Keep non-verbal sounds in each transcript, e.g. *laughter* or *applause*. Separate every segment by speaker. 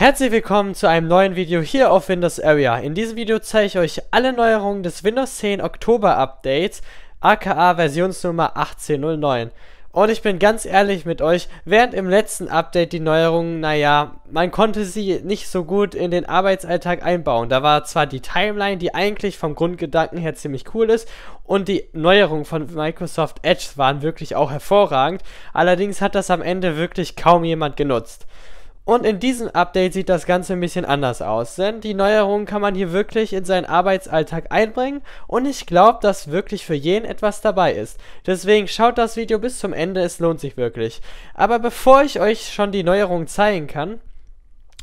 Speaker 1: Herzlich willkommen zu einem neuen Video hier auf Windows Area. In diesem Video zeige ich euch alle Neuerungen des Windows 10 Oktober Updates, aka Versionsnummer 1809. Und ich bin ganz ehrlich mit euch, während im letzten Update die Neuerungen, naja, man konnte sie nicht so gut in den Arbeitsalltag einbauen. Da war zwar die Timeline, die eigentlich vom Grundgedanken her ziemlich cool ist, und die Neuerungen von Microsoft Edge waren wirklich auch hervorragend, allerdings hat das am Ende wirklich kaum jemand genutzt. Und in diesem Update sieht das Ganze ein bisschen anders aus, denn die Neuerungen kann man hier wirklich in seinen Arbeitsalltag einbringen und ich glaube, dass wirklich für jeden etwas dabei ist. Deswegen schaut das Video bis zum Ende, es lohnt sich wirklich. Aber bevor ich euch schon die Neuerungen zeigen kann,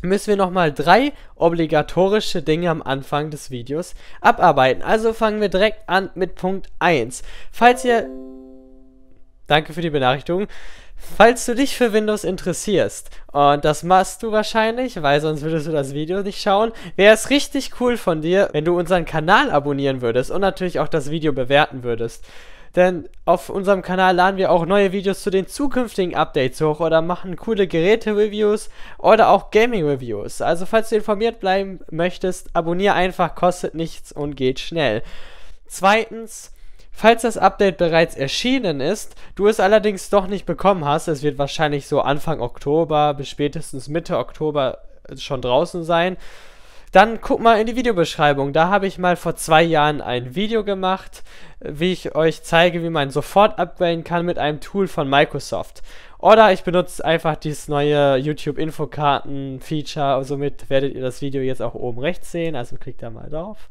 Speaker 1: müssen wir nochmal drei obligatorische Dinge am Anfang des Videos abarbeiten. Also fangen wir direkt an mit Punkt 1. Falls ihr... Danke für die Benachrichtigung. Falls du dich für Windows interessierst, und das machst du wahrscheinlich, weil sonst würdest du das Video nicht schauen, wäre es richtig cool von dir, wenn du unseren Kanal abonnieren würdest und natürlich auch das Video bewerten würdest. Denn auf unserem Kanal laden wir auch neue Videos zu den zukünftigen Updates hoch oder machen coole Geräte-Reviews oder auch Gaming-Reviews. Also falls du informiert bleiben möchtest, abonniere einfach, kostet nichts und geht schnell. Zweitens, Falls das Update bereits erschienen ist, du es allerdings doch nicht bekommen hast, es wird wahrscheinlich so Anfang Oktober bis spätestens Mitte Oktober äh, schon draußen sein, dann guck mal in die Videobeschreibung. Da habe ich mal vor zwei Jahren ein Video gemacht, wie ich euch zeige, wie man sofort upgraden kann mit einem Tool von Microsoft. Oder ich benutze einfach dieses neue YouTube-Infokarten-Feature. Also somit werdet ihr das Video jetzt auch oben rechts sehen. Also klickt da mal drauf.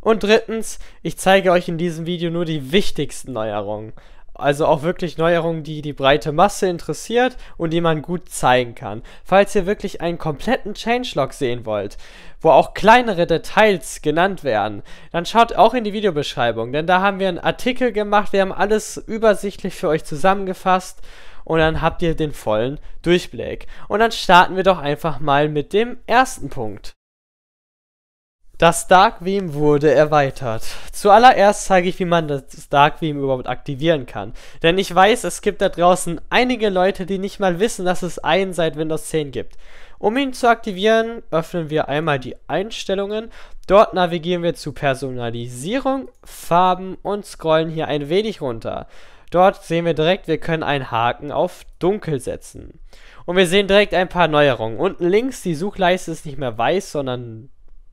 Speaker 1: Und drittens, ich zeige euch in diesem Video nur die wichtigsten Neuerungen. Also auch wirklich Neuerungen, die die breite Masse interessiert und die man gut zeigen kann. Falls ihr wirklich einen kompletten Changelog sehen wollt, wo auch kleinere Details genannt werden, dann schaut auch in die Videobeschreibung, denn da haben wir einen Artikel gemacht, wir haben alles übersichtlich für euch zusammengefasst und dann habt ihr den vollen Durchblick. Und dann starten wir doch einfach mal mit dem ersten Punkt. Das Dark Veeam wurde erweitert. Zuallererst zeige ich, wie man das Dark Veeam überhaupt aktivieren kann. Denn ich weiß, es gibt da draußen einige Leute, die nicht mal wissen, dass es einen seit Windows 10 gibt. Um ihn zu aktivieren, öffnen wir einmal die Einstellungen. Dort navigieren wir zu Personalisierung, Farben und scrollen hier ein wenig runter. Dort sehen wir direkt, wir können einen Haken auf Dunkel setzen. Und wir sehen direkt ein paar Neuerungen. Unten links, die Suchleiste ist nicht mehr weiß, sondern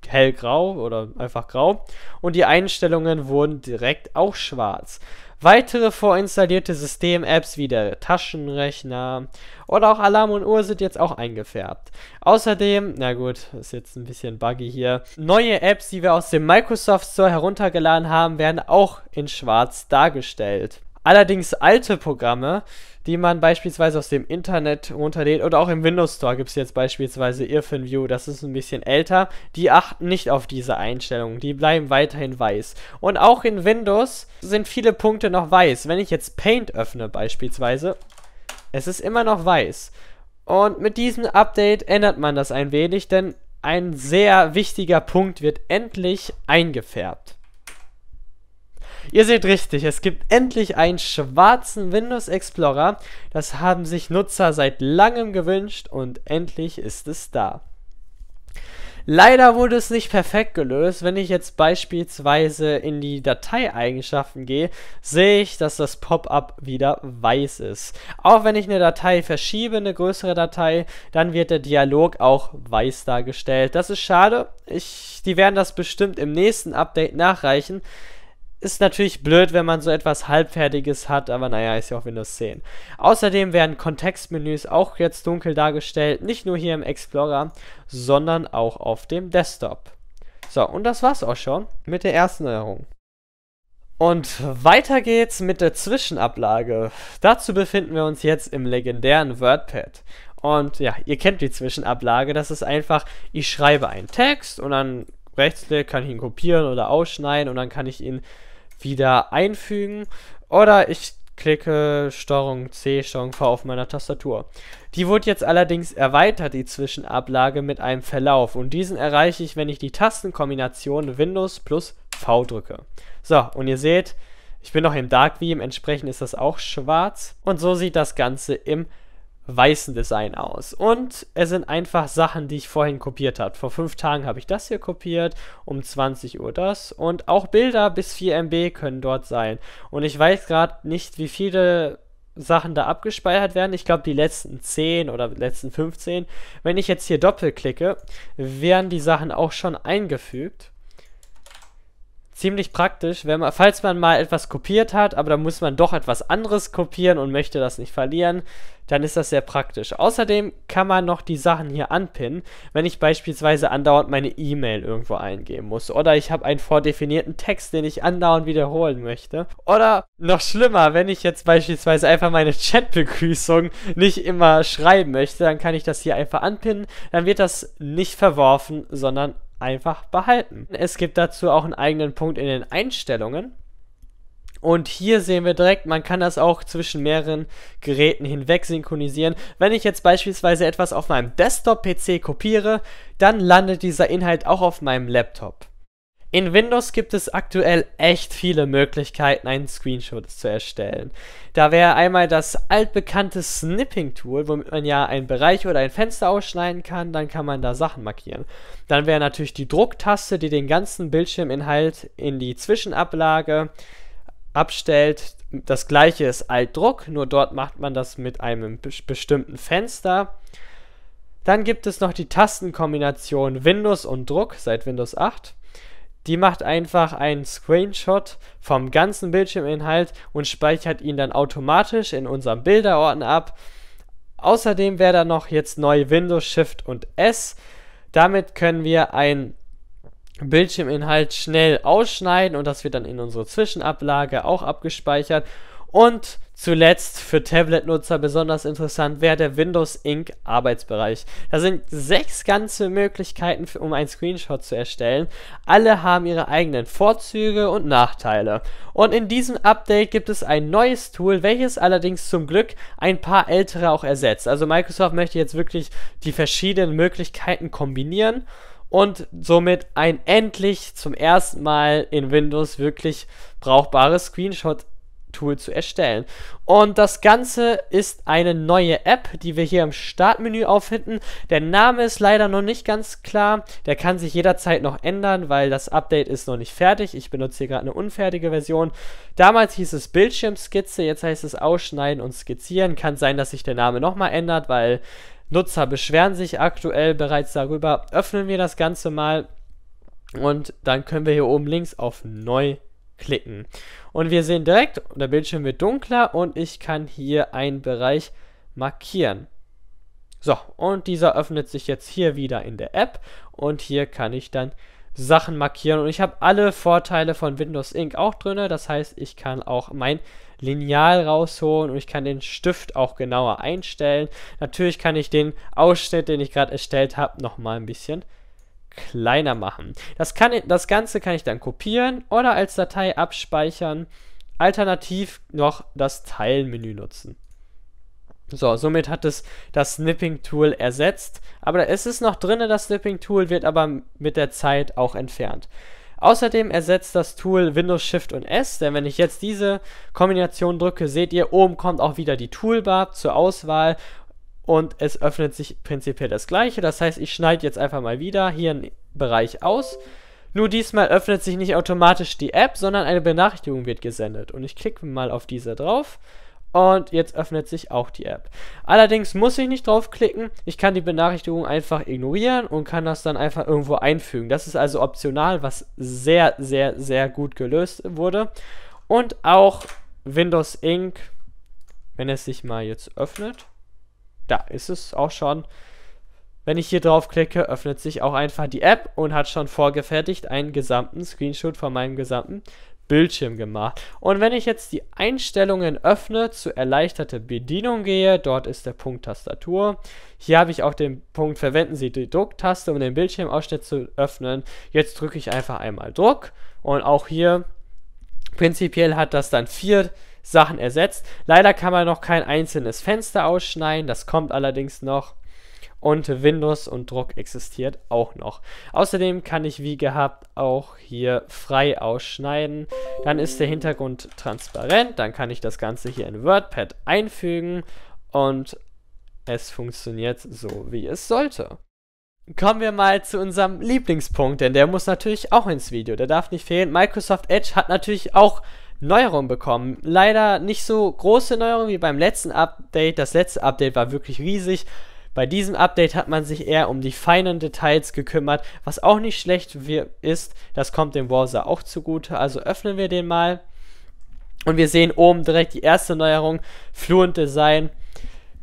Speaker 1: hellgrau oder einfach grau und die Einstellungen wurden direkt auch schwarz. Weitere vorinstallierte System-Apps wie der Taschenrechner oder auch Alarm und Uhr sind jetzt auch eingefärbt. Außerdem, na gut, ist jetzt ein bisschen buggy hier, neue Apps, die wir aus dem Microsoft Store heruntergeladen haben, werden auch in schwarz dargestellt. Allerdings alte Programme, die man beispielsweise aus dem Internet runterlädt oder auch im Windows Store gibt es jetzt beispielsweise Irfin View, das ist ein bisschen älter, die achten nicht auf diese Einstellungen, die bleiben weiterhin weiß. Und auch in Windows sind viele Punkte noch weiß. Wenn ich jetzt Paint öffne beispielsweise, es ist immer noch weiß. Und mit diesem Update ändert man das ein wenig, denn ein sehr wichtiger Punkt wird endlich eingefärbt. Ihr seht richtig, es gibt endlich einen schwarzen Windows Explorer. Das haben sich Nutzer seit langem gewünscht und endlich ist es da. Leider wurde es nicht perfekt gelöst. Wenn ich jetzt beispielsweise in die Dateieigenschaften gehe, sehe ich, dass das Pop-up wieder weiß ist. Auch wenn ich eine Datei verschiebe, eine größere Datei, dann wird der Dialog auch weiß dargestellt. Das ist schade. Ich, die werden das bestimmt im nächsten Update nachreichen ist natürlich blöd, wenn man so etwas Halbfertiges hat, aber naja, ist ja auch Windows 10. Außerdem werden Kontextmenüs auch jetzt dunkel dargestellt, nicht nur hier im Explorer, sondern auch auf dem Desktop. So, und das war's auch schon mit der ersten Neuerung. Und weiter geht's mit der Zwischenablage. Dazu befinden wir uns jetzt im legendären WordPad. Und ja, ihr kennt die Zwischenablage, das ist einfach, ich schreibe einen Text und dann rechtsklick, kann ich ihn kopieren oder ausschneiden und dann kann ich ihn wieder einfügen. Oder ich klicke Steuerung C, Steuerung V auf meiner Tastatur. Die wurde jetzt allerdings erweitert, die Zwischenablage, mit einem Verlauf. Und diesen erreiche ich, wenn ich die Tastenkombination Windows plus V drücke. So, und ihr seht, ich bin noch im Dark Darkbeam, entsprechend ist das auch schwarz. Und so sieht das Ganze im weißen Design aus. Und es sind einfach Sachen, die ich vorhin kopiert habe. Vor fünf Tagen habe ich das hier kopiert, um 20 Uhr das. Und auch Bilder bis 4 MB können dort sein. Und ich weiß gerade nicht, wie viele Sachen da abgespeichert werden. Ich glaube, die letzten 10 oder letzten 15. Wenn ich jetzt hier doppelklicke, werden die Sachen auch schon eingefügt ziemlich praktisch, wenn man, falls man mal etwas kopiert hat, aber dann muss man doch etwas anderes kopieren und möchte das nicht verlieren, dann ist das sehr praktisch. Außerdem kann man noch die Sachen hier anpinnen, wenn ich beispielsweise andauernd meine E-Mail irgendwo eingeben muss oder ich habe einen vordefinierten Text, den ich andauernd wiederholen möchte. Oder noch schlimmer, wenn ich jetzt beispielsweise einfach meine Chatbegrüßung nicht immer schreiben möchte, dann kann ich das hier einfach anpinnen, dann wird das nicht verworfen, sondern einfach behalten. Es gibt dazu auch einen eigenen Punkt in den Einstellungen. Und hier sehen wir direkt, man kann das auch zwischen mehreren Geräten hinweg synchronisieren. Wenn ich jetzt beispielsweise etwas auf meinem Desktop-PC kopiere, dann landet dieser Inhalt auch auf meinem Laptop. In Windows gibt es aktuell echt viele Möglichkeiten, einen Screenshot zu erstellen. Da wäre einmal das altbekannte Snipping-Tool, womit man ja einen Bereich oder ein Fenster ausschneiden kann, dann kann man da Sachen markieren. Dann wäre natürlich die Drucktaste, die den ganzen Bildschirminhalt in die Zwischenablage abstellt. Das gleiche ist Altdruck, nur dort macht man das mit einem bestimmten Fenster. Dann gibt es noch die Tastenkombination Windows und Druck seit Windows 8 die macht einfach einen Screenshot vom ganzen Bildschirminhalt und speichert ihn dann automatisch in unserem Bilderordner ab. Außerdem wäre da noch jetzt neu Windows Shift und S. Damit können wir einen Bildschirminhalt schnell ausschneiden und das wird dann in unsere Zwischenablage auch abgespeichert. Und Zuletzt für Tablet-Nutzer besonders interessant wäre der Windows Ink Arbeitsbereich. Da sind sechs ganze Möglichkeiten, für, um einen Screenshot zu erstellen. Alle haben ihre eigenen Vorzüge und Nachteile. Und in diesem Update gibt es ein neues Tool, welches allerdings zum Glück ein paar ältere auch ersetzt. Also Microsoft möchte jetzt wirklich die verschiedenen Möglichkeiten kombinieren und somit ein endlich zum ersten Mal in Windows wirklich brauchbares Screenshot Tool zu erstellen. Und das Ganze ist eine neue App, die wir hier im Startmenü auffinden. Der Name ist leider noch nicht ganz klar. Der kann sich jederzeit noch ändern, weil das Update ist noch nicht fertig. Ich benutze hier gerade eine unfertige Version. Damals hieß es Bildschirmskizze, jetzt heißt es Ausschneiden und Skizzieren. Kann sein, dass sich der Name nochmal ändert, weil Nutzer beschweren sich aktuell bereits darüber. Öffnen wir das Ganze mal und dann können wir hier oben links auf Neu klicken. Und wir sehen direkt, der Bildschirm wird dunkler und ich kann hier einen Bereich markieren. So, und dieser öffnet sich jetzt hier wieder in der App und hier kann ich dann Sachen markieren und ich habe alle Vorteile von Windows Ink auch drin. Das heißt, ich kann auch mein Lineal rausholen und ich kann den Stift auch genauer einstellen. Natürlich kann ich den Ausschnitt, den ich gerade erstellt habe, nochmal ein bisschen kleiner machen. Das, kann, das Ganze kann ich dann kopieren oder als Datei abspeichern, alternativ noch das Teilmenü nutzen. So, somit hat es das Snipping-Tool ersetzt, aber es ist noch drin, das Snipping-Tool wird aber mit der Zeit auch entfernt. Außerdem ersetzt das Tool Windows Shift und S, denn wenn ich jetzt diese Kombination drücke, seht ihr, oben kommt auch wieder die Toolbar zur Auswahl und es öffnet sich prinzipiell das gleiche. Das heißt, ich schneide jetzt einfach mal wieder hier einen Bereich aus. Nur diesmal öffnet sich nicht automatisch die App, sondern eine Benachrichtigung wird gesendet. Und ich klicke mal auf diese drauf und jetzt öffnet sich auch die App. Allerdings muss ich nicht draufklicken. Ich kann die Benachrichtigung einfach ignorieren und kann das dann einfach irgendwo einfügen. Das ist also optional, was sehr, sehr, sehr gut gelöst wurde. Und auch Windows Inc., wenn es sich mal jetzt öffnet da ist es auch schon. Wenn ich hier drauf klicke, öffnet sich auch einfach die App und hat schon vorgefertigt einen gesamten Screenshot von meinem gesamten Bildschirm gemacht. Und wenn ich jetzt die Einstellungen öffne, zu erleichterte Bedienung gehe, dort ist der Punkt Tastatur. Hier habe ich auch den Punkt Verwenden Sie die Drucktaste, um den Bildschirmausschnitt zu öffnen. Jetzt drücke ich einfach einmal Druck und auch hier prinzipiell hat das dann vier Sachen ersetzt. Leider kann man noch kein einzelnes Fenster ausschneiden, das kommt allerdings noch. Und Windows und Druck existiert auch noch. Außerdem kann ich wie gehabt auch hier frei ausschneiden. Dann ist der Hintergrund transparent. Dann kann ich das Ganze hier in WordPad einfügen. Und es funktioniert so, wie es sollte. Kommen wir mal zu unserem Lieblingspunkt, denn der muss natürlich auch ins Video, der darf nicht fehlen. Microsoft Edge hat natürlich auch Neuerungen bekommen. Leider nicht so große Neuerungen wie beim letzten Update. Das letzte Update war wirklich riesig. Bei diesem Update hat man sich eher um die feinen Details gekümmert, was auch nicht schlecht ist. Das kommt dem Browser auch zugute. Also öffnen wir den mal. Und wir sehen oben direkt die erste Neuerung, Fluent Design.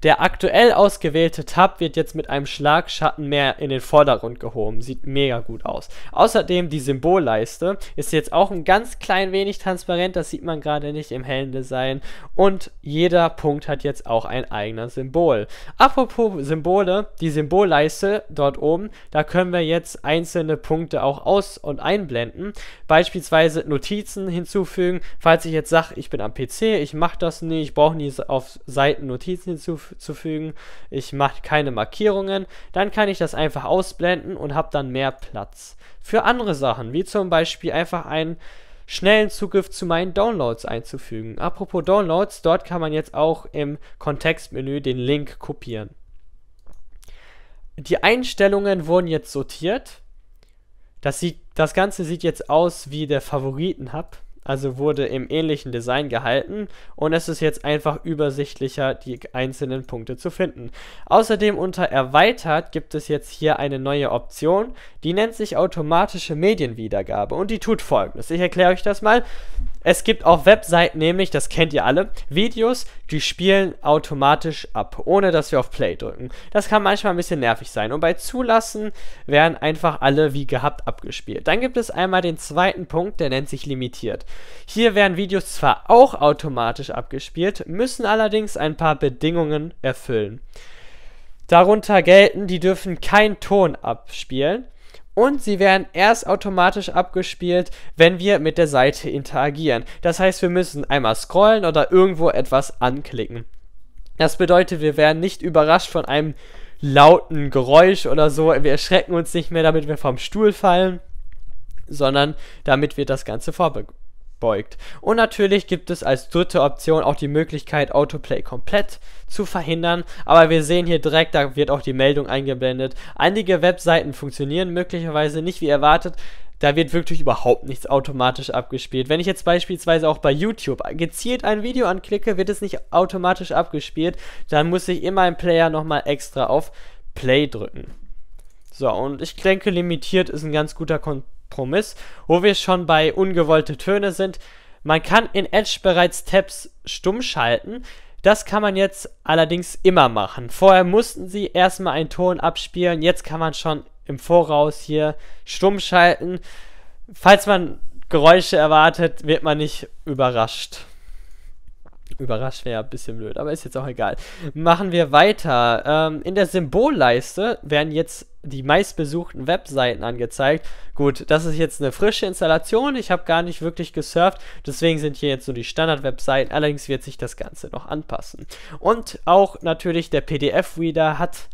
Speaker 1: Der aktuell ausgewählte Tab wird jetzt mit einem Schlagschatten mehr in den Vordergrund gehoben. Sieht mega gut aus. Außerdem die Symbolleiste ist jetzt auch ein ganz klein wenig transparent. Das sieht man gerade nicht im hellen Design. Und jeder Punkt hat jetzt auch ein eigenes Symbol. Apropos Symbole, die Symbolleiste dort oben, da können wir jetzt einzelne Punkte auch aus- und einblenden. Beispielsweise Notizen hinzufügen. Falls ich jetzt sage, ich bin am PC, ich mache das nicht, ich brauche nie auf Seiten Notizen hinzufügen hinzuzufügen. Ich mache keine Markierungen. Dann kann ich das einfach ausblenden und habe dann mehr Platz. Für andere Sachen, wie zum Beispiel einfach einen schnellen Zugriff zu meinen Downloads einzufügen. Apropos Downloads, dort kann man jetzt auch im Kontextmenü den Link kopieren. Die Einstellungen wurden jetzt sortiert. Das, sieht, das Ganze sieht jetzt aus wie der Favoriten-Hub also wurde im ähnlichen Design gehalten und es ist jetzt einfach übersichtlicher, die einzelnen Punkte zu finden. Außerdem unter Erweitert gibt es jetzt hier eine neue Option, die nennt sich automatische Medienwiedergabe und die tut folgendes. Ich erkläre euch das mal. Es gibt auf Webseiten nämlich, das kennt ihr alle, Videos, die spielen automatisch ab, ohne dass wir auf Play drücken. Das kann manchmal ein bisschen nervig sein. Und bei Zulassen werden einfach alle wie gehabt abgespielt. Dann gibt es einmal den zweiten Punkt, der nennt sich limitiert. Hier werden Videos zwar auch automatisch abgespielt, müssen allerdings ein paar Bedingungen erfüllen. Darunter gelten, die dürfen keinen Ton abspielen, und sie werden erst automatisch abgespielt, wenn wir mit der Seite interagieren. Das heißt, wir müssen einmal scrollen oder irgendwo etwas anklicken. Das bedeutet, wir werden nicht überrascht von einem lauten Geräusch oder so. Wir erschrecken uns nicht mehr, damit wir vom Stuhl fallen, sondern damit wir das Ganze vorbereiten beugt. Und natürlich gibt es als dritte Option auch die Möglichkeit, Autoplay komplett zu verhindern. Aber wir sehen hier direkt, da wird auch die Meldung eingeblendet. Einige Webseiten funktionieren möglicherweise nicht wie erwartet da wird wirklich überhaupt nichts automatisch abgespielt. Wenn ich jetzt beispielsweise auch bei YouTube gezielt ein Video anklicke, wird es nicht automatisch abgespielt. Dann muss ich immer im Player nochmal extra auf Play drücken. So, und ich denke, limitiert ist ein ganz guter Kon Promis, wo wir schon bei ungewollte Töne sind. Man kann in Edge bereits Tabs stumm schalten. Das kann man jetzt allerdings immer machen. Vorher mussten sie erstmal einen Ton abspielen. Jetzt kann man schon im Voraus hier stumm schalten. Falls man Geräusche erwartet, wird man nicht überrascht. Überrascht wäre ein bisschen blöd, aber ist jetzt auch egal. Machen wir weiter. Ähm, in der Symbolleiste werden jetzt die meistbesuchten Webseiten angezeigt. Gut, das ist jetzt eine frische Installation. Ich habe gar nicht wirklich gesurft. Deswegen sind hier jetzt nur die Standard-Webseiten. Allerdings wird sich das Ganze noch anpassen. Und auch natürlich der PDF-Reader hat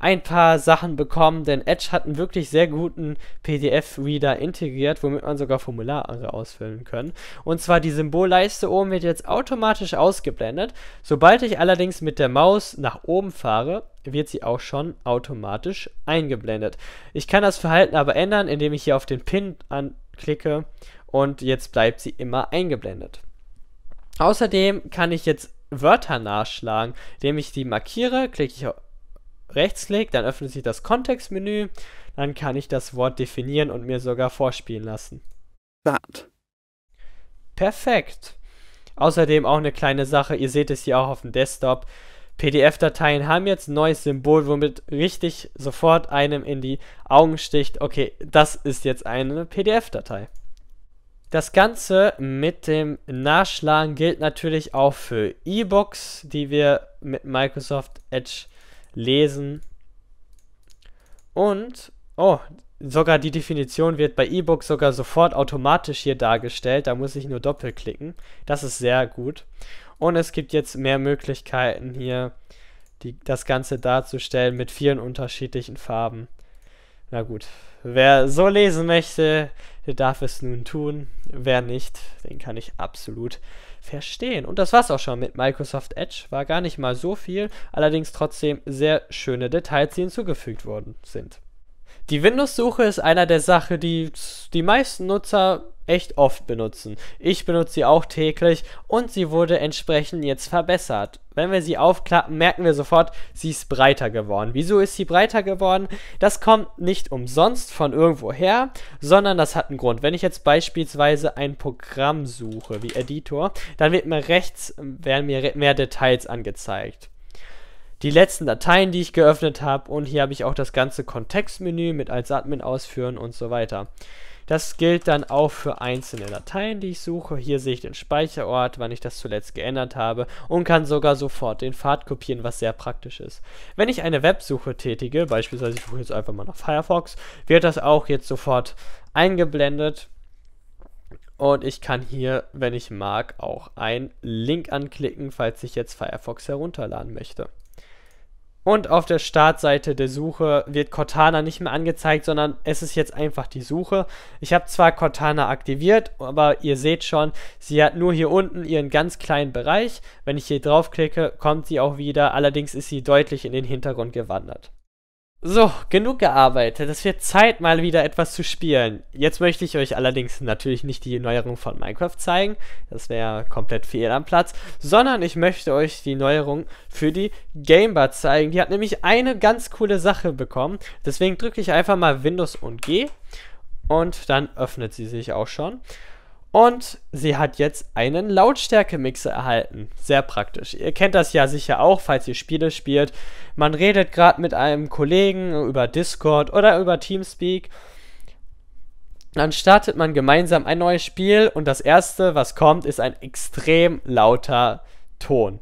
Speaker 1: ein paar Sachen bekommen, denn Edge hat einen wirklich sehr guten PDF-Reader integriert, womit man sogar Formulare ausfüllen kann. Und zwar die Symbolleiste oben wird jetzt automatisch ausgeblendet. Sobald ich allerdings mit der Maus nach oben fahre, wird sie auch schon automatisch eingeblendet. Ich kann das Verhalten aber ändern, indem ich hier auf den Pin anklicke und jetzt bleibt sie immer eingeblendet. Außerdem kann ich jetzt Wörter nachschlagen, indem ich die markiere, klicke ich auf rechtsklick, dann öffnet sich das Kontextmenü, dann kann ich das Wort definieren und mir sogar vorspielen lassen. Bad. Perfekt. Außerdem auch eine kleine Sache, ihr seht es hier auch auf dem Desktop. PDF-Dateien haben jetzt ein neues Symbol, womit richtig sofort einem in die Augen sticht, okay, das ist jetzt eine PDF-Datei. Das Ganze mit dem Nachschlagen gilt natürlich auch für E-Books, die wir mit Microsoft Edge lesen. Und, oh, sogar die Definition wird bei E-Book sogar sofort automatisch hier dargestellt. Da muss ich nur doppelklicken. Das ist sehr gut. Und es gibt jetzt mehr Möglichkeiten hier, die, das Ganze darzustellen mit vielen unterschiedlichen Farben. Na gut, wer so lesen möchte, der darf es nun tun. Wer nicht, den kann ich absolut verstehen. Und das war's auch schon mit Microsoft Edge. War gar nicht mal so viel, allerdings trotzdem sehr schöne Details, die hinzugefügt worden sind. Die Windows-Suche ist einer der Sachen, die die meisten Nutzer echt oft benutzen. Ich benutze sie auch täglich und sie wurde entsprechend jetzt verbessert. Wenn wir sie aufklappen, merken wir sofort, sie ist breiter geworden. Wieso ist sie breiter geworden? Das kommt nicht umsonst von irgendwoher, sondern das hat einen Grund. Wenn ich jetzt beispielsweise ein Programm suche, wie Editor, dann wird mir rechts werden mir mehr Details angezeigt die letzten Dateien, die ich geöffnet habe und hier habe ich auch das ganze Kontextmenü mit als Admin ausführen und so weiter. Das gilt dann auch für einzelne Dateien, die ich suche. Hier sehe ich den Speicherort, wann ich das zuletzt geändert habe und kann sogar sofort den Pfad kopieren, was sehr praktisch ist. Wenn ich eine Websuche tätige, beispielsweise ich suche jetzt einfach mal nach Firefox, wird das auch jetzt sofort eingeblendet. Und ich kann hier, wenn ich mag, auch einen Link anklicken, falls ich jetzt Firefox herunterladen möchte. Und auf der Startseite der Suche wird Cortana nicht mehr angezeigt, sondern es ist jetzt einfach die Suche. Ich habe zwar Cortana aktiviert, aber ihr seht schon, sie hat nur hier unten ihren ganz kleinen Bereich. Wenn ich hier draufklicke, kommt sie auch wieder, allerdings ist sie deutlich in den Hintergrund gewandert. So, genug gearbeitet. Es wird Zeit, mal wieder etwas zu spielen. Jetzt möchte ich euch allerdings natürlich nicht die Neuerung von Minecraft zeigen. Das wäre komplett fehl am Platz. Sondern ich möchte euch die Neuerung für die Gamebar zeigen. Die hat nämlich eine ganz coole Sache bekommen. Deswegen drücke ich einfach mal Windows und G. Und dann öffnet sie sich auch schon. Und sie hat jetzt einen Lautstärke-Mixer erhalten. Sehr praktisch. Ihr kennt das ja sicher auch, falls ihr Spiele spielt. Man redet gerade mit einem Kollegen über Discord oder über Teamspeak. Dann startet man gemeinsam ein neues Spiel und das erste, was kommt, ist ein extrem lauter Ton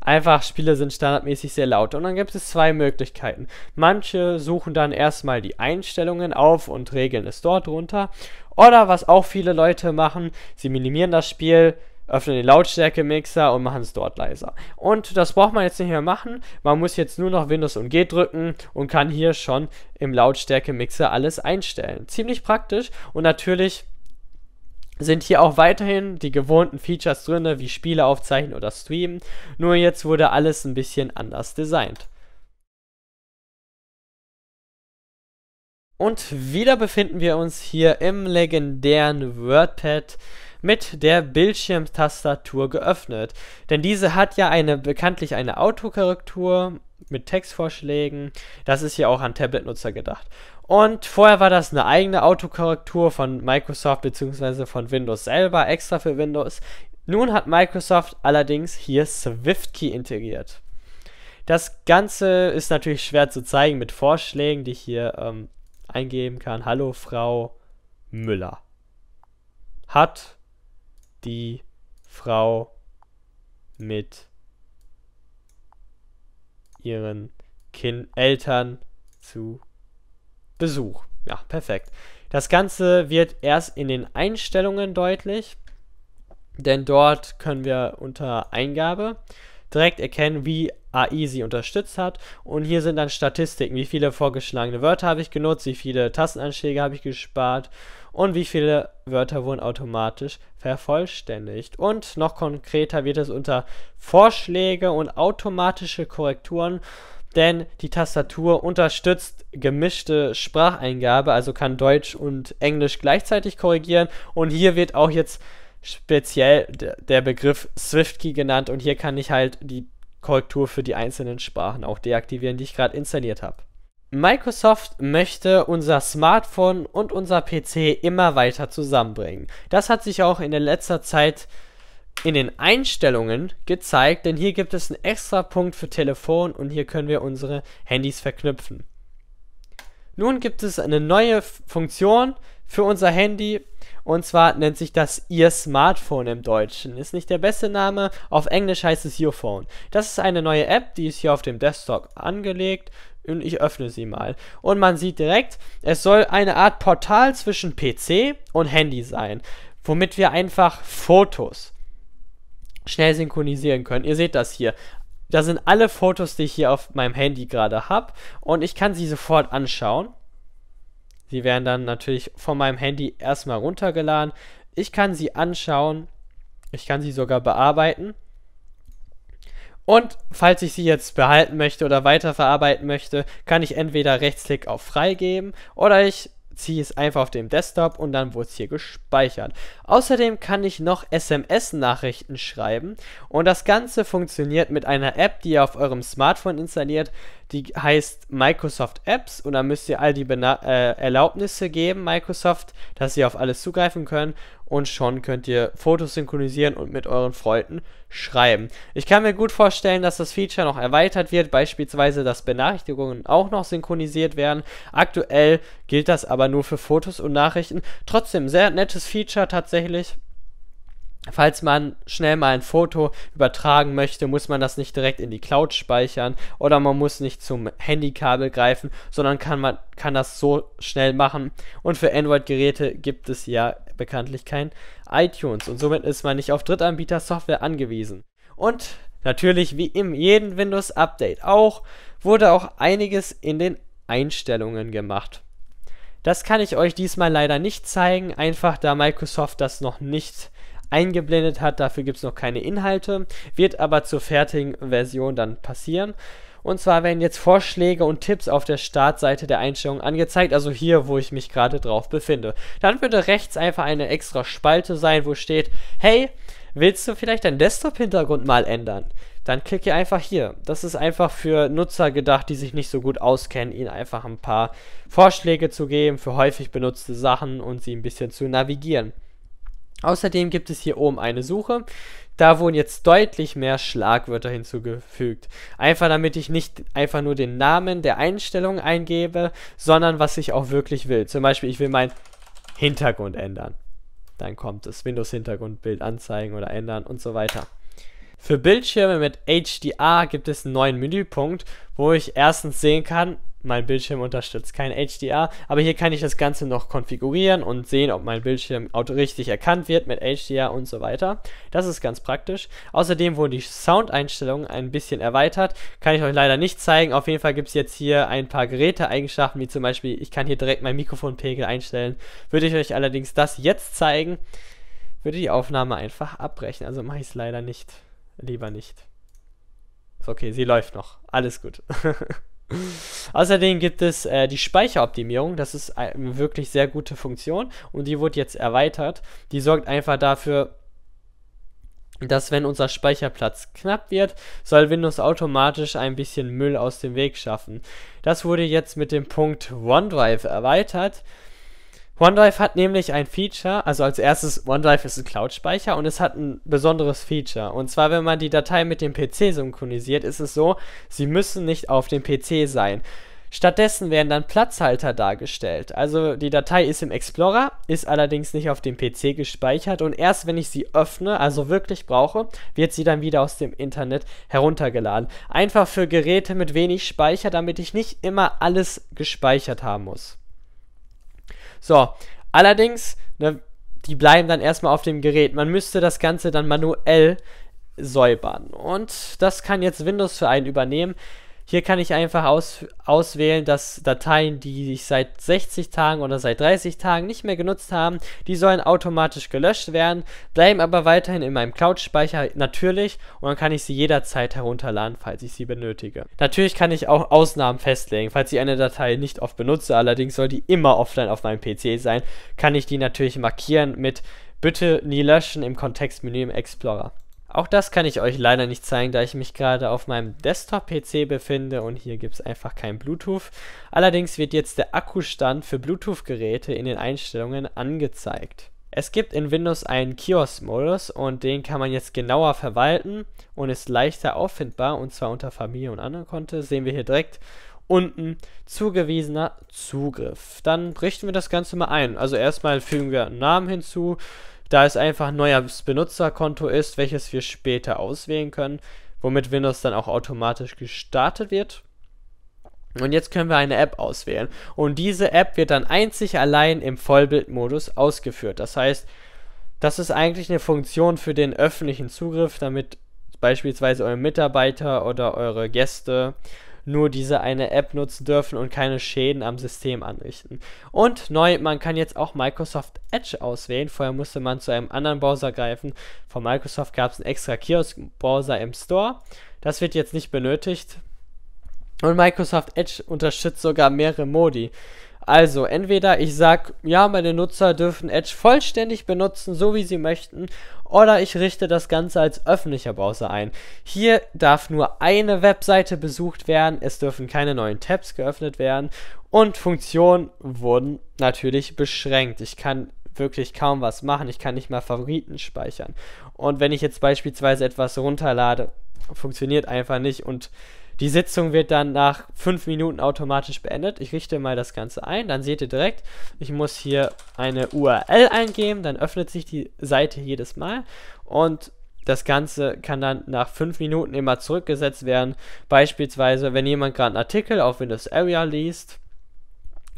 Speaker 1: einfach Spiele sind standardmäßig sehr laut. Und dann gibt es zwei Möglichkeiten. Manche suchen dann erstmal die Einstellungen auf und regeln es dort runter. Oder was auch viele Leute machen, sie minimieren das Spiel, öffnen den Lautstärke-Mixer und machen es dort leiser. Und das braucht man jetzt nicht mehr machen. Man muss jetzt nur noch Windows und G drücken und kann hier schon im Lautstärke-Mixer alles einstellen. Ziemlich praktisch und natürlich sind hier auch weiterhin die gewohnten Features drin, ne, wie Spiele aufzeichnen oder streamen, nur jetzt wurde alles ein bisschen anders designt. Und wieder befinden wir uns hier im legendären WordPad mit der Bildschirmtastatur geöffnet. Denn diese hat ja eine bekanntlich eine Autokorrektur mit Textvorschlägen. Das ist ja auch an Tablet-Nutzer gedacht. Und vorher war das eine eigene Autokorrektur von Microsoft bzw. von Windows selber, extra für Windows. Nun hat Microsoft allerdings hier SwiftKey integriert. Das Ganze ist natürlich schwer zu zeigen mit Vorschlägen, die ich hier ähm, eingeben kann. Hallo Frau Müller. Hat die Frau mit ihren kind Eltern zu Besuch. Ja, perfekt. Das Ganze wird erst in den Einstellungen deutlich, denn dort können wir unter Eingabe direkt erkennen, wie AI sie unterstützt hat. Und hier sind dann Statistiken, wie viele vorgeschlagene Wörter habe ich genutzt, wie viele Tastenanschläge habe ich gespart und wie viele Wörter wurden automatisch vervollständigt. Und noch konkreter wird es unter Vorschläge und automatische Korrekturen denn die Tastatur unterstützt gemischte Spracheingabe, also kann Deutsch und Englisch gleichzeitig korrigieren. Und hier wird auch jetzt speziell der Begriff SwiftKey genannt und hier kann ich halt die Korrektur für die einzelnen Sprachen auch deaktivieren, die ich gerade installiert habe. Microsoft möchte unser Smartphone und unser PC immer weiter zusammenbringen. Das hat sich auch in der letzter Zeit äh, in den Einstellungen gezeigt, denn hier gibt es einen extra Punkt für Telefon und hier können wir unsere Handys verknüpfen. Nun gibt es eine neue Funktion für unser Handy und zwar nennt sich das Ihr Smartphone im Deutschen. Ist nicht der beste Name, auf Englisch heißt es Your Phone. Das ist eine neue App, die ist hier auf dem Desktop angelegt und ich öffne sie mal. Und man sieht direkt, es soll eine Art Portal zwischen PC und Handy sein, womit wir einfach Fotos schnell synchronisieren können. Ihr seht das hier. Da sind alle Fotos, die ich hier auf meinem Handy gerade habe und ich kann sie sofort anschauen. Sie werden dann natürlich von meinem Handy erstmal runtergeladen. Ich kann sie anschauen. Ich kann sie sogar bearbeiten. Und falls ich sie jetzt behalten möchte oder weiterverarbeiten möchte, kann ich entweder Rechtsklick auf Freigeben oder ich ziehe es einfach auf dem Desktop und dann wurde es hier gespeichert. Außerdem kann ich noch SMS-Nachrichten schreiben und das Ganze funktioniert mit einer App, die ihr auf eurem Smartphone installiert. Die heißt Microsoft Apps und da müsst ihr all die Bena äh, Erlaubnisse geben, Microsoft, dass ihr auf alles zugreifen könnt und schon könnt ihr Fotos synchronisieren und mit euren Freunden schreiben. Ich kann mir gut vorstellen, dass das Feature noch erweitert wird, beispielsweise, dass Benachrichtigungen auch noch synchronisiert werden. Aktuell gilt das aber nur für Fotos und Nachrichten. Trotzdem, sehr nettes Feature tatsächlich. Falls man schnell mal ein Foto übertragen möchte, muss man das nicht direkt in die Cloud speichern oder man muss nicht zum Handykabel greifen, sondern kann man kann das so schnell machen. Und für Android-Geräte gibt es ja bekanntlich kein iTunes und somit ist man nicht auf Drittanbieter-Software angewiesen. Und natürlich wie im jedem Windows-Update auch, wurde auch einiges in den Einstellungen gemacht. Das kann ich euch diesmal leider nicht zeigen, einfach da Microsoft das noch nicht eingeblendet hat. Dafür gibt es noch keine Inhalte, wird aber zur fertigen Version dann passieren. Und zwar werden jetzt Vorschläge und Tipps auf der Startseite der Einstellungen angezeigt, also hier, wo ich mich gerade drauf befinde. Dann würde rechts einfach eine extra Spalte sein, wo steht, hey, willst du vielleicht deinen Desktop-Hintergrund mal ändern? Dann klicke einfach hier. Das ist einfach für Nutzer gedacht, die sich nicht so gut auskennen, ihnen einfach ein paar Vorschläge zu geben für häufig benutzte Sachen und sie ein bisschen zu navigieren. Außerdem gibt es hier oben eine Suche da wurden jetzt deutlich mehr Schlagwörter hinzugefügt. Einfach damit ich nicht einfach nur den Namen der Einstellung eingebe, sondern was ich auch wirklich will. Zum Beispiel, ich will meinen Hintergrund ändern. Dann kommt das Windows-Hintergrundbild anzeigen oder ändern und so weiter. Für Bildschirme mit HDR gibt es einen neuen Menüpunkt, wo ich erstens sehen kann, mein Bildschirm unterstützt kein HDR, aber hier kann ich das Ganze noch konfigurieren und sehen, ob mein Bildschirm richtig erkannt wird mit HDR und so weiter. Das ist ganz praktisch. Außerdem wurden die Soundeinstellungen ein bisschen erweitert, kann ich euch leider nicht zeigen. Auf jeden Fall gibt es jetzt hier ein paar Geräteeigenschaften, wie zum Beispiel, ich kann hier direkt meinen Mikrofonpegel einstellen. Würde ich euch allerdings das jetzt zeigen, würde die Aufnahme einfach abbrechen. Also mache ich es leider nicht. Lieber nicht. okay, sie läuft noch. Alles gut. *laughs* Außerdem gibt es äh, die Speicheroptimierung. Das ist eine wirklich sehr gute Funktion und die wurde jetzt erweitert. Die sorgt einfach dafür, dass wenn unser Speicherplatz knapp wird, soll Windows automatisch ein bisschen Müll aus dem Weg schaffen. Das wurde jetzt mit dem Punkt OneDrive erweitert. OneDrive hat nämlich ein Feature, also als erstes, OneDrive ist ein Cloud-Speicher und es hat ein besonderes Feature. Und zwar, wenn man die Datei mit dem PC synchronisiert, ist es so, sie müssen nicht auf dem PC sein. Stattdessen werden dann Platzhalter dargestellt. Also die Datei ist im Explorer, ist allerdings nicht auf dem PC gespeichert und erst wenn ich sie öffne, also wirklich brauche, wird sie dann wieder aus dem Internet heruntergeladen. Einfach für Geräte mit wenig Speicher, damit ich nicht immer alles gespeichert haben muss. So, allerdings, ne, die bleiben dann erstmal auf dem Gerät. Man müsste das Ganze dann manuell säubern. Und das kann jetzt Windows für einen übernehmen. Hier kann ich einfach aus, auswählen, dass Dateien, die ich seit 60 Tagen oder seit 30 Tagen nicht mehr genutzt habe, die sollen automatisch gelöscht werden, bleiben aber weiterhin in meinem Cloud-Speicher natürlich und dann kann ich sie jederzeit herunterladen, falls ich sie benötige. Natürlich kann ich auch Ausnahmen festlegen. Falls ich eine Datei nicht oft benutze, allerdings soll die immer offline auf meinem PC sein, kann ich die natürlich markieren mit Bitte nie löschen im Kontextmenü im Explorer. Auch das kann ich euch leider nicht zeigen, da ich mich gerade auf meinem Desktop-PC befinde und hier gibt es einfach kein Bluetooth. Allerdings wird jetzt der Akkustand für Bluetooth-Geräte in den Einstellungen angezeigt. Es gibt in Windows einen Kiosk-Modus und den kann man jetzt genauer verwalten und ist leichter auffindbar und zwar unter Familie und anderen Konte sehen wir hier direkt unten zugewiesener Zugriff. Dann richten wir das Ganze mal ein. Also erstmal fügen wir einen Namen hinzu, da es einfach ein neues Benutzerkonto ist, welches wir später auswählen können, womit Windows dann auch automatisch gestartet wird. Und jetzt können wir eine App auswählen. Und diese App wird dann einzig allein im Vollbildmodus ausgeführt. Das heißt, das ist eigentlich eine Funktion für den öffentlichen Zugriff, damit beispielsweise eure Mitarbeiter oder eure Gäste nur diese eine App nutzen dürfen und keine Schäden am System anrichten. Und neu, man kann jetzt auch Microsoft Edge auswählen. Vorher musste man zu einem anderen Browser greifen. Von Microsoft gab es einen extra Kiosk-Browser im Store. Das wird jetzt nicht benötigt. Und Microsoft Edge unterstützt sogar mehrere Modi. Also, entweder ich sag, ja, meine Nutzer dürfen Edge vollständig benutzen, so wie sie möchten, oder ich richte das Ganze als öffentlicher Browser ein. Hier darf nur eine Webseite besucht werden, es dürfen keine neuen Tabs geöffnet werden und Funktionen wurden natürlich beschränkt. Ich kann wirklich kaum was machen, ich kann nicht mal Favoriten speichern. Und wenn ich jetzt beispielsweise etwas runterlade, funktioniert einfach nicht und die Sitzung wird dann nach 5 Minuten automatisch beendet. Ich richte mal das Ganze ein. Dann seht ihr direkt, ich muss hier eine URL eingeben. Dann öffnet sich die Seite jedes Mal. Und das Ganze kann dann nach 5 Minuten immer zurückgesetzt werden. Beispielsweise, wenn jemand gerade einen Artikel auf Windows Area liest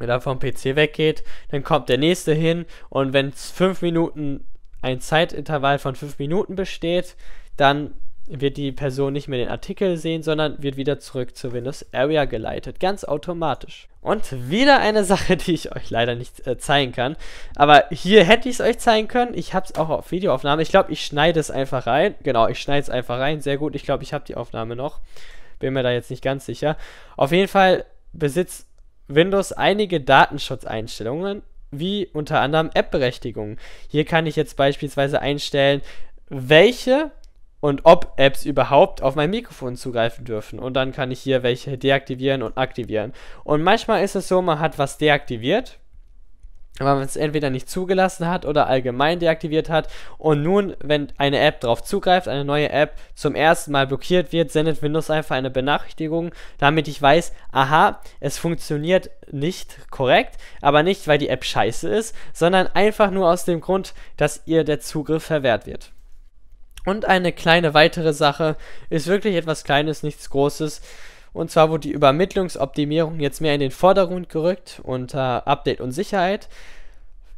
Speaker 1: oder vom PC weggeht, dann kommt der nächste hin. Und wenn es 5 Minuten, ein Zeitintervall von 5 Minuten besteht, dann wird die Person nicht mehr den Artikel sehen, sondern wird wieder zurück zur Windows Area geleitet, ganz automatisch. Und wieder eine Sache, *laughs* die ich euch leider nicht äh, zeigen kann, aber hier hätte ich es euch zeigen können. Ich habe es auch auf Videoaufnahme. Ich glaube, ich schneide es einfach rein. Genau, ich schneide es einfach rein. Sehr gut. Ich glaube, ich habe die Aufnahme noch. Bin mir da jetzt nicht ganz sicher. Auf jeden Fall besitzt Windows einige Datenschutzeinstellungen, wie unter anderem App-Berechtigungen. Hier kann ich jetzt beispielsweise einstellen, welche und ob Apps überhaupt auf mein Mikrofon zugreifen dürfen. Und dann kann ich hier welche deaktivieren und aktivieren. Und manchmal ist es so, man hat was deaktiviert, weil man es entweder nicht zugelassen hat oder allgemein deaktiviert hat. Und nun, wenn eine App drauf zugreift, eine neue App zum ersten Mal blockiert wird, sendet Windows einfach eine Benachrichtigung, damit ich weiß, aha, es funktioniert nicht korrekt, aber nicht, weil die App scheiße ist, sondern einfach nur aus dem Grund, dass ihr der Zugriff verwehrt wird. Und eine kleine weitere Sache ist wirklich etwas Kleines, nichts Großes. Und zwar wurde die Übermittlungsoptimierung jetzt mehr in den Vordergrund gerückt unter Update und Sicherheit.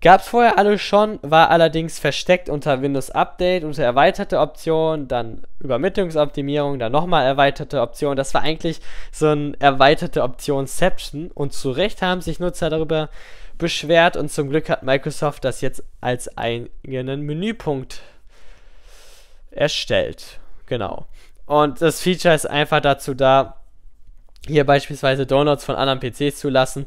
Speaker 1: Gab es vorher alles schon, war allerdings versteckt unter Windows Update, unter erweiterte Option, dann Übermittlungsoptimierung, dann nochmal erweiterte Option. Das war eigentlich so ein erweiterte Optionception und zu Recht haben sich Nutzer darüber beschwert und zum Glück hat Microsoft das jetzt als eigenen Menüpunkt erstellt. Genau. Und das Feature ist einfach dazu da, hier beispielsweise Donuts von anderen PCs zu lassen.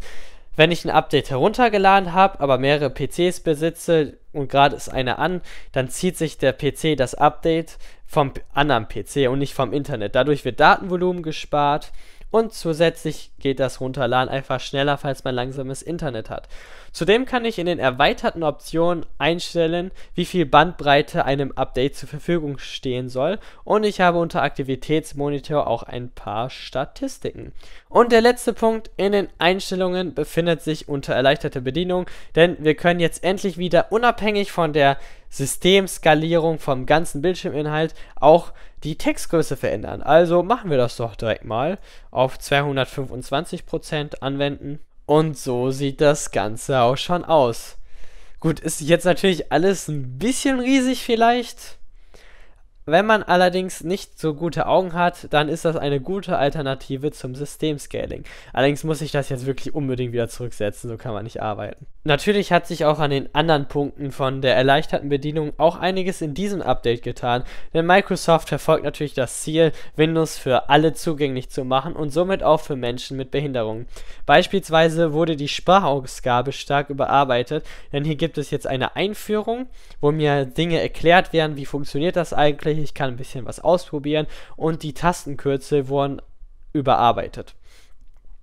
Speaker 1: Wenn ich ein Update heruntergeladen habe, aber mehrere PCs besitze und gerade ist eine an, dann zieht sich der PC das Update vom anderen PC und nicht vom Internet. Dadurch wird Datenvolumen gespart und zusätzlich geht das Runterladen einfach schneller, falls man langsames Internet hat. Zudem kann ich in den erweiterten Optionen einstellen, wie viel Bandbreite einem Update zur Verfügung stehen soll. Und ich habe unter Aktivitätsmonitor auch ein paar Statistiken. Und der letzte Punkt in den Einstellungen befindet sich unter erleichterte Bedienung, denn wir können jetzt endlich wieder unabhängig von der Systemskalierung vom ganzen Bildschirminhalt auch die Textgröße verändern. Also machen wir das doch direkt mal auf 225% anwenden. Und so sieht das Ganze auch schon aus. Gut, ist jetzt natürlich alles ein bisschen riesig vielleicht. Wenn man allerdings nicht so gute Augen hat, dann ist das eine gute Alternative zum Systemscaling. Allerdings muss ich das jetzt wirklich unbedingt wieder zurücksetzen, so kann man nicht arbeiten. Natürlich hat sich auch an den anderen Punkten von der erleichterten Bedienung auch einiges in diesem Update getan, denn Microsoft verfolgt natürlich das Ziel, Windows für alle zugänglich zu machen und somit auch für Menschen mit Behinderungen. Beispielsweise wurde die Sprachausgabe stark überarbeitet, denn hier gibt es jetzt eine Einführung, wo mir Dinge erklärt werden, wie funktioniert das eigentlich, tatsächlich, ich kann ein bisschen was ausprobieren und die Tastenkürzel wurden überarbeitet.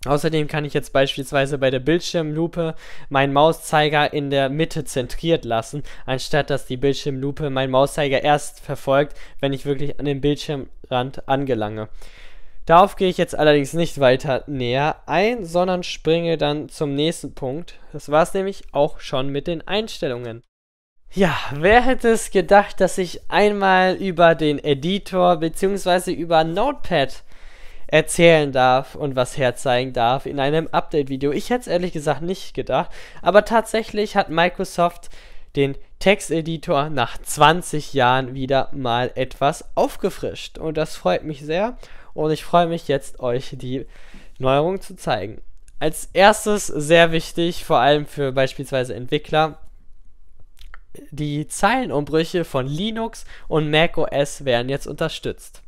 Speaker 1: Außerdem kann ich jetzt beispielsweise bei der Bildschirmlupe meinen Mauszeiger in der Mitte zentriert lassen, anstatt dass die Bildschirmlupe meinen Mauszeiger erst verfolgt, wenn ich wirklich an den Bildschirmrand angelange. Darauf gehe ich jetzt allerdings nicht weiter näher ein, sondern springe dann zum nächsten Punkt. Das war es nämlich auch schon mit den Einstellungen. Ja, wer hätte es gedacht, dass ich einmal über den Editor bzw. über Notepad erzählen darf und was herzeigen darf in einem Update-Video. Ich hätte es ehrlich gesagt nicht gedacht, aber tatsächlich hat Microsoft den Texteditor nach 20 Jahren wieder mal etwas aufgefrischt und das freut mich sehr und ich freue mich jetzt euch die Neuerung zu zeigen. Als erstes sehr wichtig, vor allem für beispielsweise Entwickler, die Zeilenumbrüche von Linux und macOS werden jetzt unterstützt.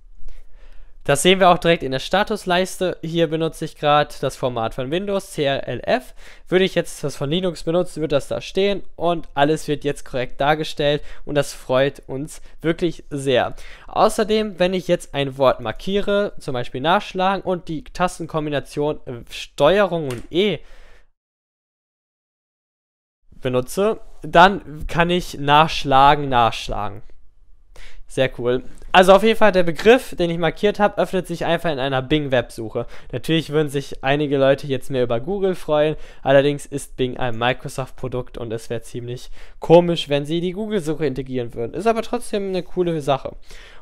Speaker 1: Das sehen wir auch direkt in der Statusleiste. Hier benutze ich gerade das Format von Windows, CLF. Würde ich jetzt das von Linux benutzen, wird das da stehen und alles wird jetzt korrekt dargestellt und das freut uns wirklich sehr. Außerdem, wenn ich jetzt ein Wort markiere, zum Beispiel nachschlagen und die Tastenkombination äh, Steuerung und E benutze, dann kann ich nachschlagen, nachschlagen. Sehr cool. Also auf jeden Fall der Begriff, den ich markiert habe, öffnet sich einfach in einer Bing-Websuche. Natürlich würden sich einige Leute jetzt mehr über Google freuen, allerdings ist Bing ein Microsoft-Produkt und es wäre ziemlich komisch, wenn sie die Google-Suche integrieren würden. Ist aber trotzdem eine coole Sache.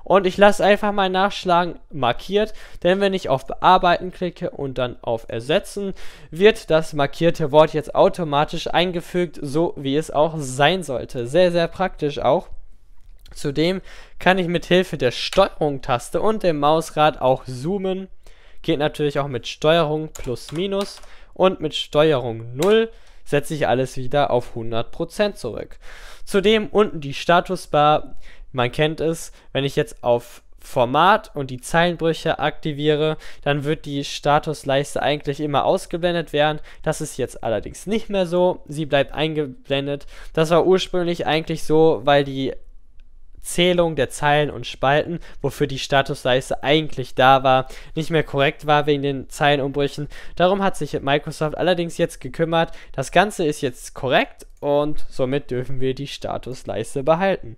Speaker 1: Und ich lasse einfach mal nachschlagen markiert, denn wenn ich auf Bearbeiten klicke und dann auf Ersetzen, wird das markierte Wort jetzt automatisch eingefügt, so wie es auch sein sollte. Sehr, sehr praktisch auch. Zudem kann ich mit Hilfe der Steuerung-Taste und dem Mausrad auch zoomen. Geht natürlich auch mit Steuerung plus minus und mit Steuerung 0 setze ich alles wieder auf 100% zurück. Zudem unten die Statusbar man kennt es, wenn ich jetzt auf Format und die Zeilenbrüche aktiviere, dann wird die Statusleiste eigentlich immer ausgeblendet werden. Das ist jetzt allerdings nicht mehr so. Sie bleibt eingeblendet. Das war ursprünglich eigentlich so, weil die Zählung der Zeilen und Spalten, wofür die Statusleiste eigentlich da war, nicht mehr korrekt war wegen den Zeilenumbrüchen. Darum hat sich Microsoft allerdings jetzt gekümmert. Das Ganze ist jetzt korrekt und somit dürfen wir die Statusleiste behalten.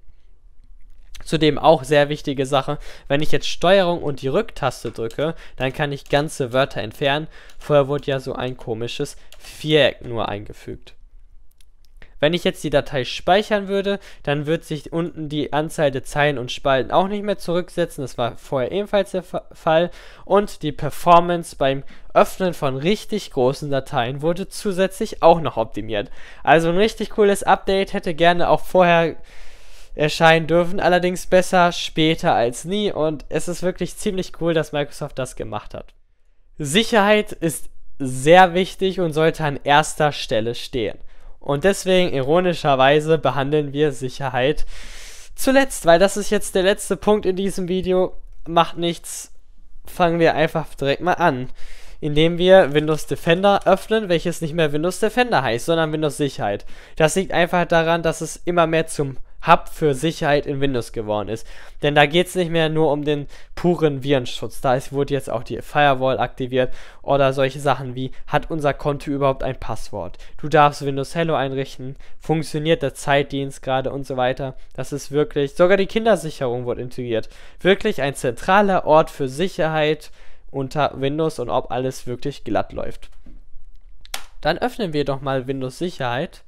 Speaker 1: Zudem auch sehr wichtige Sache, wenn ich jetzt Steuerung und die Rücktaste drücke, dann kann ich ganze Wörter entfernen. Vorher wurde ja so ein komisches Viereck nur eingefügt. Wenn ich jetzt die Datei speichern würde, dann wird sich unten die Anzahl der Zeilen und Spalten auch nicht mehr zurücksetzen. Das war vorher ebenfalls der Fall. Und die Performance beim Öffnen von richtig großen Dateien wurde zusätzlich auch noch optimiert. Also ein richtig cooles Update hätte gerne auch vorher erscheinen dürfen. Allerdings besser später als nie und es ist wirklich ziemlich cool, dass Microsoft das gemacht hat. Sicherheit ist sehr wichtig und sollte an erster Stelle stehen. Und deswegen ironischerweise behandeln wir Sicherheit zuletzt, weil das ist jetzt der letzte Punkt in diesem Video. Macht nichts, fangen wir einfach direkt mal an, indem wir Windows Defender öffnen, welches nicht mehr Windows Defender heißt, sondern Windows Sicherheit. Das liegt einfach daran, dass es immer mehr zum Hub für Sicherheit in Windows geworden ist. Denn da geht es nicht mehr nur um den puren Virenschutz. Da ist, wurde jetzt auch die Firewall aktiviert oder solche Sachen wie, hat unser Konto überhaupt ein Passwort? Du darfst Windows Hello einrichten, funktioniert der Zeitdienst gerade und so weiter. Das ist wirklich, sogar die Kindersicherung wurde integriert. Wirklich ein zentraler Ort für Sicherheit unter Windows und ob alles wirklich glatt läuft. Dann öffnen wir doch mal Windows Sicherheit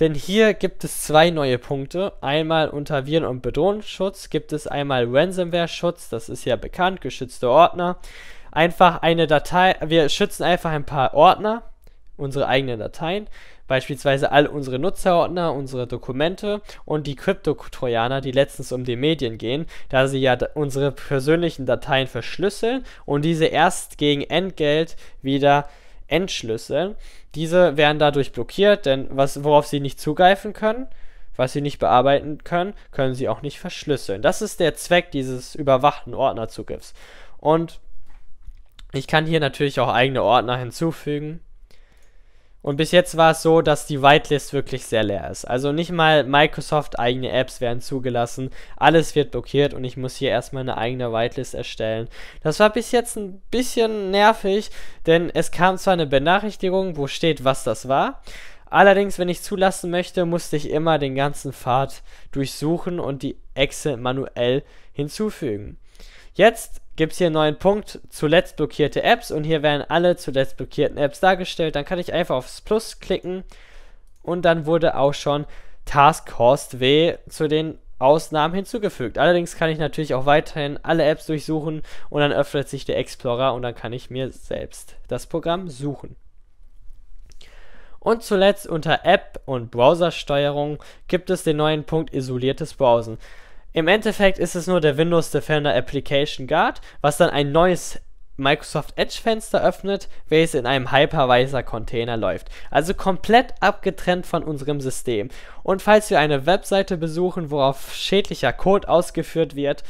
Speaker 1: denn hier gibt es zwei neue Punkte. Einmal unter Viren- und Bedrohungsschutz gibt es einmal Ransomware-Schutz, das ist ja bekannt, geschützte Ordner. Einfach eine Datei, wir schützen einfach ein paar Ordner, unsere eigenen Dateien, beispielsweise all unsere Nutzerordner, unsere Dokumente und die Krypto-Trojaner, die letztens um die Medien gehen, da sie ja unsere persönlichen Dateien verschlüsseln und diese erst gegen Entgelt wieder Endschlüssel. Diese werden dadurch blockiert, denn was, worauf sie nicht zugreifen können, was sie nicht bearbeiten können, können sie auch nicht verschlüsseln. Das ist der Zweck dieses überwachten Ordnerzugriffs. Und ich kann hier natürlich auch eigene Ordner hinzufügen. Und bis jetzt war es so, dass die Whitelist wirklich sehr leer ist. Also nicht mal Microsoft eigene Apps werden zugelassen. Alles wird blockiert und ich muss hier erstmal eine eigene Whitelist erstellen. Das war bis jetzt ein bisschen nervig, denn es kam zwar eine Benachrichtigung, wo steht, was das war. Allerdings, wenn ich zulassen möchte, musste ich immer den ganzen Pfad durchsuchen und die Excel manuell hinzufügen. Jetzt gibt es hier einen neuen Punkt, zuletzt blockierte Apps und hier werden alle zuletzt blockierten Apps dargestellt. Dann kann ich einfach aufs Plus klicken und dann wurde auch schon Task Host W zu den Ausnahmen hinzugefügt. Allerdings kann ich natürlich auch weiterhin alle Apps durchsuchen und dann öffnet sich der Explorer und dann kann ich mir selbst das Programm suchen. Und zuletzt unter App und Browsersteuerung gibt es den neuen Punkt isoliertes Browsen. Im Endeffekt ist es nur der Windows Defender Application Guard, was dann ein neues Microsoft Edge Fenster öffnet, welches in einem Hypervisor Container läuft. Also komplett abgetrennt von unserem System. Und falls wir eine Webseite besuchen, worauf schädlicher Code ausgeführt wird,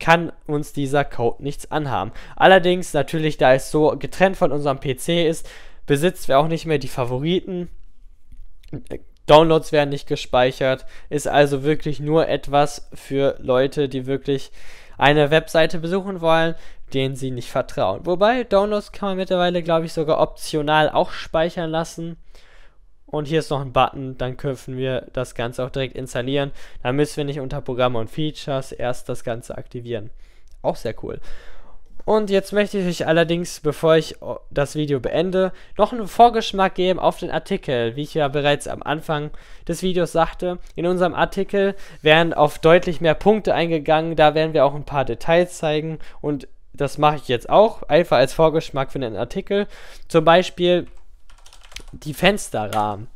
Speaker 1: kann uns dieser Code nichts anhaben. Allerdings natürlich, da es so getrennt von unserem PC ist, besitzt wir auch nicht mehr die Favoriten Downloads werden nicht gespeichert, ist also wirklich nur etwas für Leute, die wirklich eine Webseite besuchen wollen, denen sie nicht vertrauen. Wobei Downloads kann man mittlerweile, glaube ich, sogar optional auch speichern lassen. Und hier ist noch ein Button, dann können wir das Ganze auch direkt installieren. Dann müssen wir nicht unter Programme und Features erst das Ganze aktivieren. Auch sehr cool. Und jetzt möchte ich euch allerdings, bevor ich oh, das Video beende, noch einen Vorgeschmack geben auf den Artikel. Wie ich ja bereits am Anfang des Videos sagte, in unserem Artikel werden auf deutlich mehr Punkte eingegangen. Da werden wir auch ein paar Details zeigen und das mache ich jetzt auch, einfach als Vorgeschmack für den Artikel. Zum Beispiel die Fensterrahmen.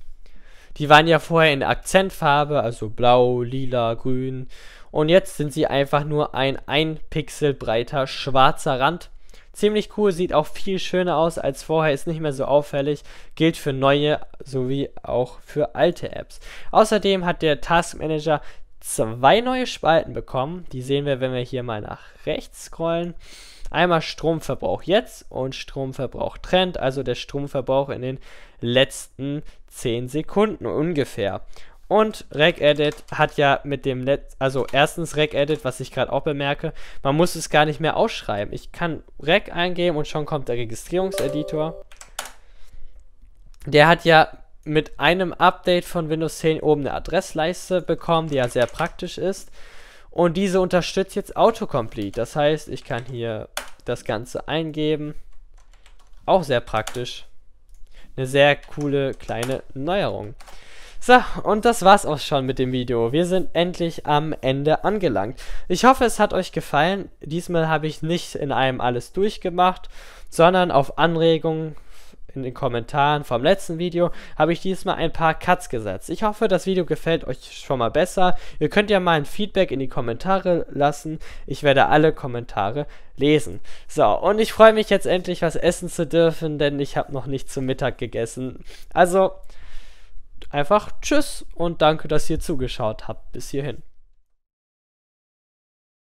Speaker 1: Die waren ja vorher in Akzentfarbe, also blau, lila, grün und jetzt sind sie einfach nur ein 1 Pixel breiter schwarzer Rand. Ziemlich cool, sieht auch viel schöner aus als vorher, ist nicht mehr so auffällig, gilt für neue sowie auch für alte Apps. Außerdem hat der Task Manager zwei neue Spalten bekommen. Die sehen wir, wenn wir hier mal nach rechts scrollen. Einmal Stromverbrauch jetzt und Stromverbrauch Trend, also der Stromverbrauch in den letzten 10 Sekunden ungefähr. Und RegEdit hat ja mit dem Let also erstens RegEdit, was ich gerade auch bemerke, man muss es gar nicht mehr ausschreiben. Ich kann Reg eingeben und schon kommt der Registrierungseditor. Der hat ja mit einem Update von Windows 10 oben eine Adressleiste bekommen, die ja sehr praktisch ist. Und diese unterstützt jetzt Autocomplete. Das heißt, ich kann hier das Ganze eingeben. Auch sehr praktisch. Eine sehr coole kleine Neuerung. So, und das war's auch schon mit dem Video. Wir sind endlich am Ende angelangt. Ich hoffe, es hat euch gefallen. Diesmal habe ich nicht in einem alles durchgemacht, sondern auf Anregungen in den Kommentaren vom letzten Video habe ich diesmal ein paar Cuts gesetzt. Ich hoffe, das Video gefällt euch schon mal besser. Ihr könnt ja mal ein Feedback in die Kommentare lassen. Ich werde alle Kommentare lesen. So, und ich freue mich jetzt endlich was essen zu dürfen, denn ich habe noch nicht zum Mittag gegessen. Also, einfach Tschüss und danke, dass ihr zugeschaut habt. Bis hierhin.